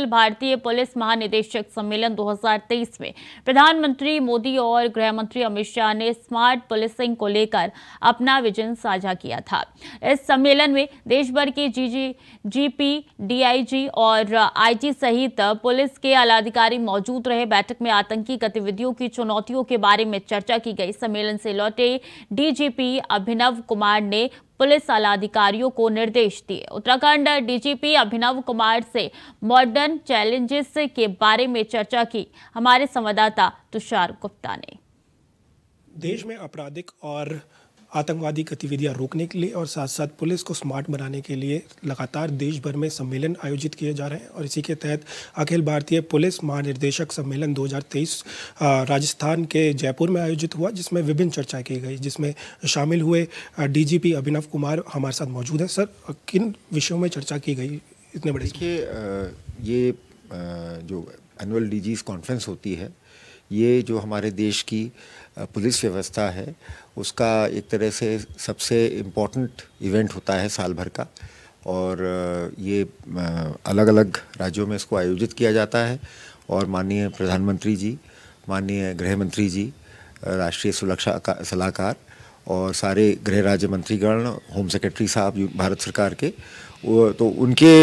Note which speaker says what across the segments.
Speaker 1: अखिल भारतीय पुलिस महानिदेशक सम्मेलन 2023 में प्रधानमंत्री मोदी और गृह मंत्री अमित शाह ने स्मार्ट पुलिसिंग को लेकर अपना विजन साझा किया था इस सम्मेलन में देश भर के जीजी जीपी डीआईजी और आईजी सहित पुलिस के आलाधिकारी मौजूद रहे बैठक में आतंकी गतिविधियों की चुनौतियों के बारे में चर्चा की गई सम्मेलन से लौटे डीजीपी अभिनव कुमार ने पुलिस आला अधिकारियों को निर्देश दिए उत्तराखंड डीजीपी अभिनव कुमार से मॉडर्न चैलेंजेस के बारे में चर्चा की हमारे संवाददाता तुषार गुप्ता ने
Speaker 2: देश में आपराधिक और आतंकवादी गतिविधियां रोकने के लिए और साथ साथ पुलिस को स्मार्ट बनाने के लिए लगातार देश भर में सम्मेलन आयोजित किए जा रहे हैं और इसी के तहत अखिल भारतीय पुलिस महानिर्देशक सम्मेलन 2023 राजस्थान के जयपुर में आयोजित हुआ जिसमें विभिन्न चर्चाएं की गई जिसमें शामिल हुए डीजीपी अभिनव कुमार हमारे साथ मौजूद हैं सर किन विषयों में चर्चा की गई
Speaker 1: इतने बड़े देखिए ये जो एनुअल डिजीज़ कॉन्फ्रेंस होती है ये जो हमारे देश की पुलिस व्यवस्था है उसका एक तरह से सबसे इम्पोर्टेंट इवेंट होता है साल भर का और ये अलग अलग राज्यों में इसको आयोजित किया जाता है और माननीय प्रधानमंत्री जी माननीय गृह मंत्री जी राष्ट्रीय सुरक्षा सलाहकार और सारे गृह राज्य मंत्रीगण होम सेक्रेटरी साहब भारत सरकार के वो तो उनके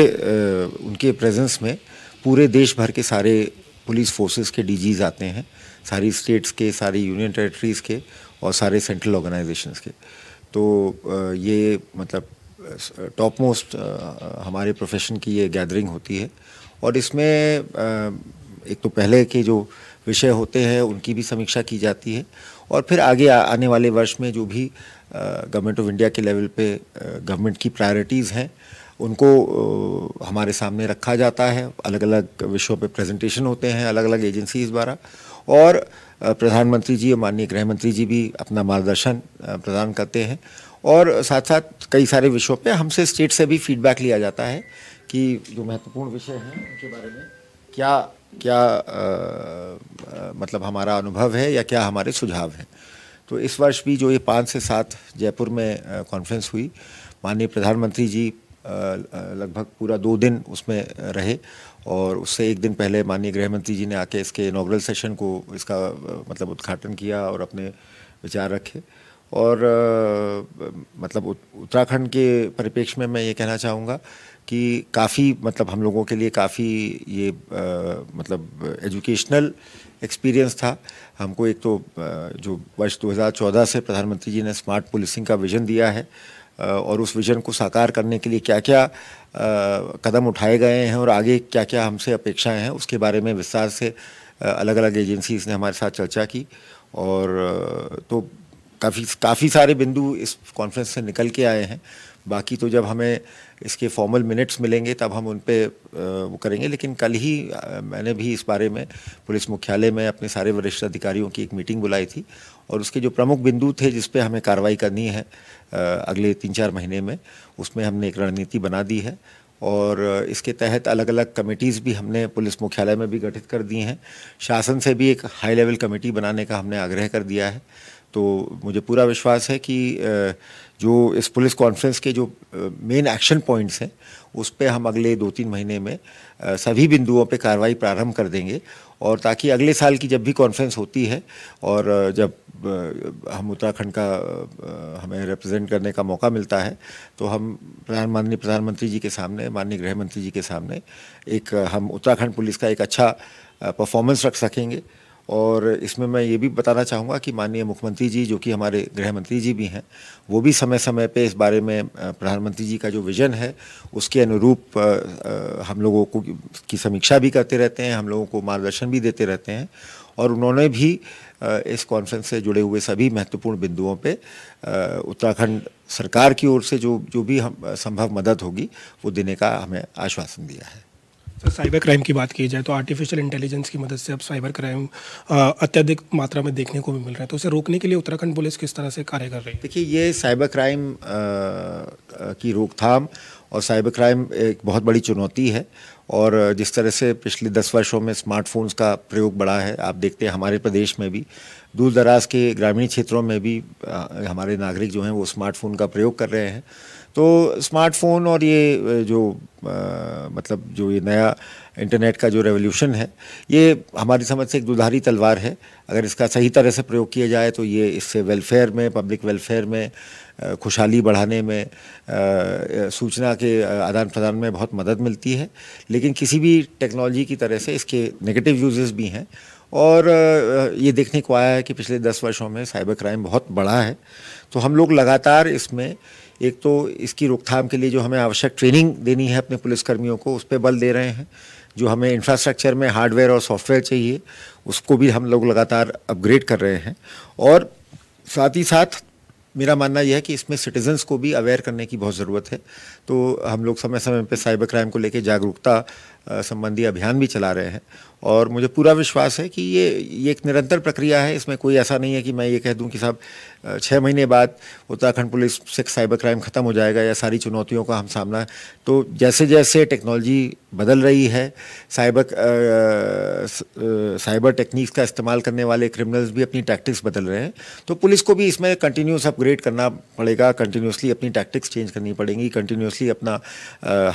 Speaker 1: उनके प्रेजेंस में पूरे देश भर के सारे पुलिस फोर्सेस के डी आते हैं सारी स्टेट्स के सारी यूनियन टेरेटरीज़ के और सारे सेंट्रल ऑर्गेनाइजेशंस के तो ये मतलब टॉप मोस्ट हमारे प्रोफेशन की ये गैदरिंग होती है और इसमें एक तो पहले के जो विषय होते हैं उनकी भी समीक्षा की जाती है और फिर आगे आने वाले वर्ष में जो भी गवर्नमेंट ऑफ इंडिया के लेवल पे गवर्नमेंट की प्रायोरिटीज़ हैं उनको हमारे सामने रखा जाता है अलग अलग विषयों पे प्रेजेंटेशन होते हैं अलग अलग एजेंसीज द्वारा और प्रधानमंत्री जी और माननीय गृह मंत्री जी भी अपना मार्गदर्शन प्रदान करते हैं और साथ साथ कई सारे विषयों पे हमसे स्टेट से भी फीडबैक लिया जाता है कि जो महत्वपूर्ण विषय हैं उनके बारे में क्या क्या आ, मतलब हमारा अनुभव है या क्या हमारे सुझाव हैं तो इस वर्ष भी जो ये पाँच से सात जयपुर में कॉन्फ्रेंस हुई माननीय प्रधानमंत्री जी लगभग पूरा दो दिन उसमें रहे और उससे एक दिन पहले माननीय गृह मंत्री जी ने आके इसके इनाग्रल सेशन को इसका मतलब उद्घाटन किया और अपने विचार रखे और आ, मतलब उत्तराखंड के परिप्रेक्ष्य में मैं ये कहना चाहूँगा कि काफ़ी मतलब हम लोगों के लिए काफ़ी ये आ, मतलब एजुकेशनल एक्सपीरियंस था हमको एक तो जो वर्ष 2014 से प्रधानमंत्री जी ने स्मार्ट पुलिसिंग का विज़न दिया है और उस विजन को साकार करने के लिए क्या क्या कदम उठाए गए हैं और आगे क्या क्या हमसे अपेक्षाएं हैं उसके बारे में विस्तार से अलग अलग एजेंसीज ने हमारे साथ चर्चा की और तो काफ़ी काफ़ी सारे बिंदु इस कॉन्फ्रेंस से निकल के आए हैं बाकी तो जब हमें इसके फॉर्मल मिनट्स मिलेंगे तब हम उन पर वो करेंगे लेकिन कल ही मैंने भी इस बारे में पुलिस मुख्यालय में अपने सारे वरिष्ठ अधिकारियों की एक मीटिंग बुलाई थी और उसके जो प्रमुख बिंदु थे जिस पे हमें कार्रवाई करनी है अगले तीन चार महीने में उसमें हमने एक रणनीति बना दी है और इसके तहत अलग अलग कमेटीज़ भी हमने पुलिस मुख्यालय में भी गठित कर दी हैं शासन से भी एक हाई लेवल कमेटी बनाने का हमने आग्रह कर दिया है तो मुझे पूरा विश्वास है कि जो इस पुलिस कॉन्फ्रेंस के जो मेन एक्शन पॉइंट्स हैं उस पर हम अगले दो तीन महीने में सभी बिंदुओं पे कार्रवाई प्रारंभ कर देंगे और ताकि अगले साल की जब भी कॉन्फ्रेंस होती है और जब हम उत्तराखंड का हमें रिप्रेजेंट करने का मौका मिलता है तो हम प्रधान माननीय प्रधानमंत्री जी के सामने माननीय गृह मंत्री जी के सामने एक हम उत्तराखंड पुलिस का एक अच्छा परफॉर्मेंस रख सकेंगे और इसमें मैं ये भी बताना चाहूँगा कि माननीय मुख्यमंत्री जी जो कि हमारे गृह मंत्री जी भी हैं वो भी समय समय पे इस बारे में प्रधानमंत्री जी का जो विज़न है उसके अनुरूप हम लोगों को की समीक्षा भी करते रहते हैं हम लोगों को मार्गदर्शन भी देते रहते हैं और उन्होंने भी इस कॉन्फ्रेंस से जुड़े हुए सभी महत्वपूर्ण बिंदुओं पे उत्तराखंड सरकार की ओर से जो जो भी हम संभव मदद होगी वो देने का हमें आश्वासन दिया है
Speaker 2: सर साइबर क्राइम की बात की जाए तो आर्टिफिशियल इंटेलिजेंस की मदद से अब साइबर क्राइम अत्यधिक मात्रा में देखने को भी मिल रहा है तो उसे रोकने के लिए उत्तराखंड पुलिस किस तरह से कार्य कर रही है
Speaker 1: देखिए ये साइबर क्राइम की रोकथाम और साइबर क्राइम एक बहुत बड़ी चुनौती है और जिस तरह से पिछले दस वर्षों में स्मार्टफोन्स का प्रयोग बढ़ा है आप देखते हैं हमारे प्रदेश में भी दूर दराज के ग्रामीण क्षेत्रों में भी हमारे नागरिक जो हैं वो स्मार्टफोन का प्रयोग कर रहे हैं तो स्मार्टफ़ोन और ये जो आ, मतलब जो ये नया इंटरनेट का जो रेवोल्यूशन है ये हमारी समझ से एक दुधारी तलवार है अगर इसका सही तरह से प्रयोग किया जाए तो ये इससे वेलफेयर में पब्लिक वेलफेयर में खुशहाली बढ़ाने में आ, सूचना के आदान प्रदान में बहुत मदद मिलती है लेकिन किसी भी टेक्नोलॉजी की तरह से इसके नेगेटिव यूजेस भी हैं और ये देखने को आया है कि पिछले दस वर्षों में साइबर क्राइम बहुत बड़ा है तो हम लोग लगातार इसमें एक तो इसकी रोकथाम के लिए जो हमें आवश्यक ट्रेनिंग देनी है अपने पुलिसकर्मियों को उस पर बल दे रहे हैं जो हमें इंफ्रास्ट्रक्चर में हार्डवेयर और सॉफ्टवेयर चाहिए उसको भी हम लोग लगातार अपग्रेड कर रहे हैं और साथ ही साथ मेरा मानना यह है कि इसमें सिटीजन्स को भी अवेयर करने की बहुत ज़रूरत है तो हम लोग समय समय पर साइबर क्राइम को लेकर जागरूकता संबंधी अभियान भी चला रहे हैं और मुझे पूरा विश्वास है कि ये ये एक निरंतर प्रक्रिया है इसमें कोई ऐसा नहीं है कि मैं ये कह दूं कि साहब छः महीने बाद उत्तराखंड पुलिस से साइबर क्राइम ख़त्म हो जाएगा या सारी चुनौतियों का हम सामना तो जैसे जैसे टेक्नोलॉजी बदल रही है साइबर साइबर टेक्निक्स का इस्तेमाल करने वाले क्रिमिनल्स भी अपनी टैक्टिक्स बदल रहे हैं तो पुलिस को भी इसमें कंटिन्यूस अपग्रेड करना पड़ेगा कंटिन्यूसली अपनी टैक्टिक्स चेंज करनी पड़ेगी कंटिन्यूसली अपना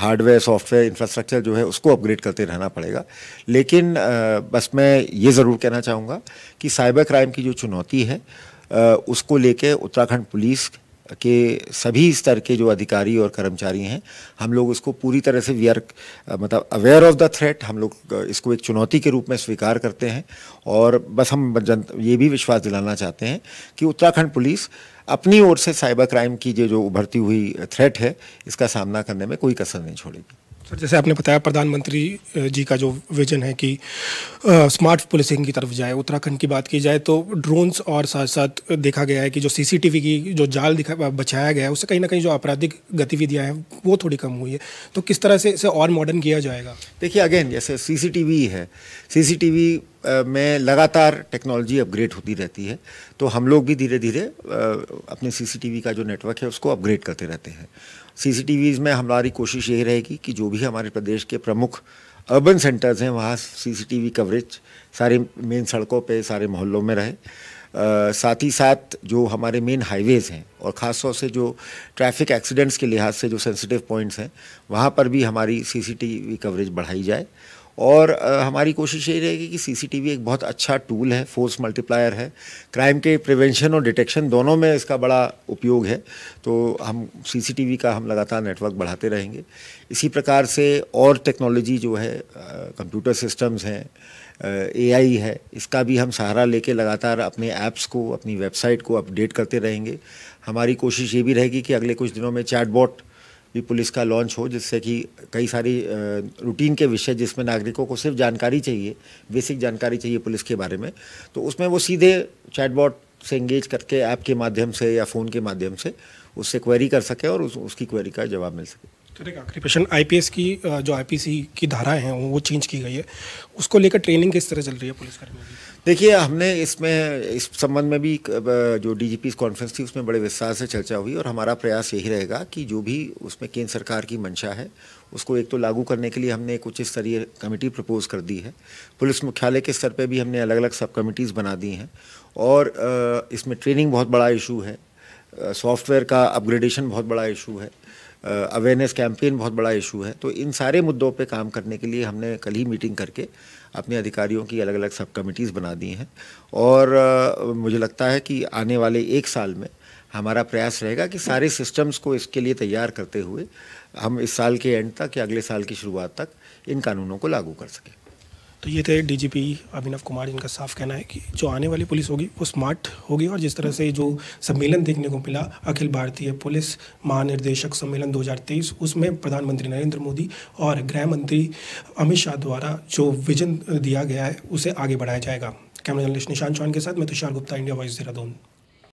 Speaker 1: हार्डवेयर सॉफ्टवेयर इंफ्रास्ट्रक्चर जो है उसको अपग्रेड करते रहना पड़ेगा लेकिन बस मैं ये ज़रूर कहना चाहूँगा कि साइबर क्राइम की जो चुनौती है उसको लेके उत्तराखंड पुलिस के सभी स्तर के जो अधिकारी और कर्मचारी हैं हम लोग इसको पूरी तरह से वी आर मतलब अवेयर ऑफ द थ्रेट हम लोग इसको एक चुनौती के रूप में स्वीकार करते हैं और बस हम जन ये भी विश्वास दिलाना चाहते हैं कि उत्तराखंड पुलिस अपनी ओर से साइबर क्राइम की जो जो उभरती हुई थ्रेट है इसका सामना करने में कोई कसर नहीं छोड़ेगी
Speaker 2: सर जैसे आपने बताया प्रधानमंत्री जी का जो विजन है कि स्मार्ट पुलिसिंग की तरफ जाए उत्तराखंड की बात की जाए तो ड्रोन्स और साथ साथ देखा गया है कि जो सीसीटीवी की जो जाल दिखा बचाया गया है उससे कहीं ना कहीं जो आपराधिक गतिविधियाँ हैं वो थोड़ी कम हुई है तो किस तरह से इसे और मॉडर्न किया जाएगा
Speaker 1: देखिए अगेन जैसे सीसीटीवी है सीसीटीवी में लगातार टेक्नोलॉजी अपग्रेड होती रहती है तो हम लोग भी धीरे धीरे अपने सीसीटीवी का जो नेटवर्क है उसको अपग्रेड करते रहते हैं सीसीटीवीज में हमारी कोशिश यही रहेगी कि जो भी हमारे प्रदेश के प्रमुख अर्बन सेंटर्स हैं वहाँ सीसीटीवी कवरेज सारे मेन सड़कों पे सारे मोहल्लों में रहे आ, साथ ही साथ जो हमारे मेन हाईवेज़ हैं और ख़ास तौर से जो ट्रैफिक एक्सीडेंट्स के लिहाज से जो सेंसिटिव पॉइंट्स हैं वहाँ पर भी हमारी सीसीटीवी कवरेज बढ़ाई जाए और हमारी कोशिश यही रहेगी कि सीसीटीवी एक बहुत अच्छा टूल है फोर्स मल्टीप्लायर है क्राइम के प्रिवेंशन और डिटेक्शन दोनों में इसका बड़ा उपयोग है तो हम सीसीटीवी का हम लगातार नेटवर्क बढ़ाते रहेंगे इसी प्रकार से और टेक्नोलॉजी जो है कंप्यूटर सिस्टम्स हैं ए है इसका भी हम सहारा लेके लगातार अपने ऐप्स को अपनी वेबसाइट को अपडेट करते रहेंगे हमारी कोशिश ये भी रहेगी कि अगले कुछ दिनों में चैटबॉट भी पुलिस का लॉन्च हो जिससे कि कई सारी रूटीन के विषय जिसमें नागरिकों को सिर्फ जानकारी चाहिए बेसिक जानकारी चाहिए पुलिस के बारे में तो उसमें वो सीधे चैटबॉट से इंगेज करके ऐप के माध्यम से या फ़ोन के माध्यम से उससे क्वेरी कर सके और उस, उसकी क्वेरी का जवाब मिल सके
Speaker 2: चलिए तो आखिरी प्रश्न आई की जो आई की धाराएँ हैं वो चेंज की गई है उसको लेकर ट्रेनिंग किस तरह चल रही है कर्मियों
Speaker 1: की देखिए हमने इसमें इस संबंध में भी जो डीजीपी कॉन्फ्रेंस थी उसमें बड़े विस्तार से चर्चा हुई और हमारा प्रयास यही रहेगा कि जो भी उसमें केंद्र सरकार की मंशा है उसको एक तो लागू करने के लिए हमने एक उच्च स्तरीय कमेटी प्रपोज कर दी है पुलिस मुख्यालय के स्तर पर भी हमने अलग अलग सब कमेटीज़ बना दी हैं और इसमें ट्रेनिंग बहुत बड़ा इशू है सॉफ्टवेयर का अपग्रेडेशन बहुत बड़ा इशू है अवेयरनेस कैंपेन बहुत बड़ा इशू है तो इन सारे मुद्दों पे काम करने के लिए हमने कल ही मीटिंग करके अपने अधिकारियों की अलग अलग सब कमिटीज़ बना दी हैं और आ, मुझे लगता है कि आने वाले एक साल में हमारा प्रयास रहेगा कि सारे सिस्टम्स को इसके लिए तैयार करते हुए हम इस साल के एंड तक या अगले साल की शुरुआत तक इन कानूनों को लागू कर सकें
Speaker 2: तो ये थे डीजीपी अभिनव कुमार जिनका साफ कहना है कि जो आने वाली पुलिस होगी वो स्मार्ट होगी और जिस तरह से जो सम्मेलन देखने को मिला अखिल भारतीय पुलिस महानिर्देशक सम्मेलन 2023 उसमें प्रधानमंत्री नरेंद्र मोदी और गृह मंत्री अमित शाह द्वारा जो विजन दिया गया है उसे आगे बढ़ाया जाएगा कैमरा जर्नलिस्ट निशान चौहान के साथ मैं तुषार गुप्ता इंडिया वॉइस देहरादून